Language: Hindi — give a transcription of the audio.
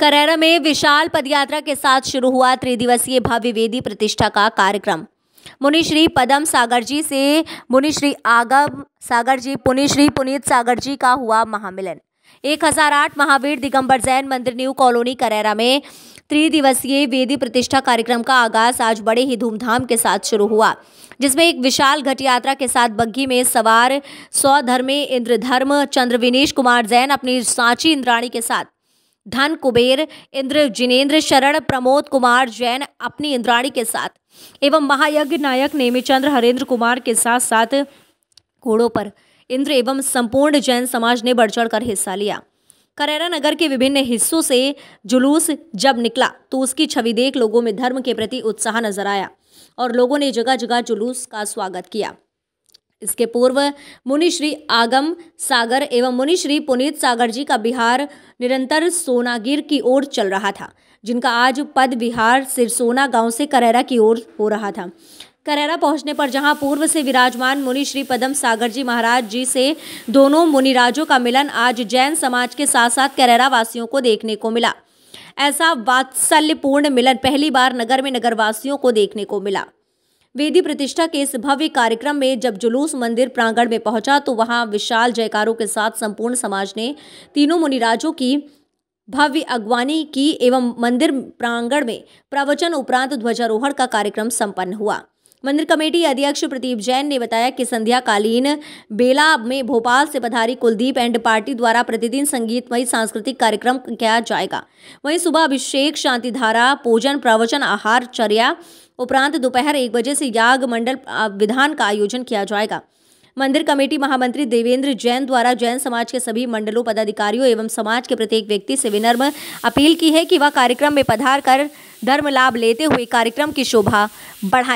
करेरा में विशाल पदयात्रा के साथ शुरू हुआ त्रिदिवसीय भव्य वेदी प्रतिष्ठा का कार्यक्रम मुनिश्री पदम सागर जी से मुनिश्री आगम सागर जी पुनिश्री पुनीत सागर जी का हुआ महामिलन एक हजार आठ महावीर दिगंबर जैन मंदिर न्यू कॉलोनी करेरा में त्रिदिवसीय वेदी प्रतिष्ठा कार्यक्रम का आगाज आज बड़े ही धूमधाम के साथ शुरू हुआ जिसमें एक विशाल घट यात्रा के साथ बग्घी में सवार सौधर्मे इंद्रधर्म चंद्रविनेश कुमार जैन अपनी सांची इंद्राणी के साथ धन कुबेर इंद्र जिनेन्द्र शरण प्रमोद कुमार जैन अपनी इंद्राणी के साथ एवं महायज्ञ नायक नेमीचंद्र हरेंद्र कुमार के साथ साथ घोड़ों पर इंद्र एवं संपूर्ण जैन समाज ने बढ़ चढ़ कर हिस्सा लिया करैरा नगर के विभिन्न हिस्सों से जुलूस जब निकला तो उसकी छवि देख लोगों में धर्म के प्रति उत्साह नजर आया और लोगों ने जगह जगह जुलूस का स्वागत किया इसके पूर्व मुनिश्री आगम सागर एवं मुनिश्री पुनीत सागर जी का बिहार निरंतर सोनागिर की ओर चल रहा था जिनका आज पद बिहार सिरसोना गांव से करैरा की ओर हो रहा था करैरा पहुंचने पर जहां पूर्व से विराजमान मुनि श्री पदम सागर जी महाराज जी से दोनों मुनिराजों का मिलन आज जैन समाज के साथ साथ करैरा वासियों को देखने को मिला ऐसा वात्सल्यपूर्ण मिलन पहली बार नगर में नगरवासियों को देखने को मिला वेदी प्रतिष्ठा के इस भव्य कार्यक्रम में जब जुलूस मंदिर प्रांगण में पहुंचा तो वहां विशाल जयकारों के साथ संपूर्ण समाज ने तीनों मुनिराजों की भव्य अगवानी की एवं मंदिर प्रांगण में प्रवचन उपरांत ध्वजारोहण का कार्यक्रम संपन्न हुआ मंदिर कमेटी अध्यक्ष प्रदीप जैन ने बताया कि संध्याकालीन बेला में भोपाल से पधारी कुलदीप एंड पार्टी द्वारा प्रतिदिन संगीतमय सांस्कृतिक कार्यक्रम किया जाएगा वहीं सुबह अभिषेक शांति धारा पूजन प्रवचन आहार चर्या उपरांत दोपहर एक बजे से याग मंडल विधान का आयोजन किया जाएगा मंदिर कमेटी महामंत्री देवेंद्र जैन द्वारा जैन समाज के सभी मंडलों पदाधिकारियों एवं समाज के प्रत्येक व्यक्ति से विनम्र अपील की है कि वह कार्यक्रम में पधार कर धर्म लाभ लेते हुए कार्यक्रम की शोभा बढ़ाएं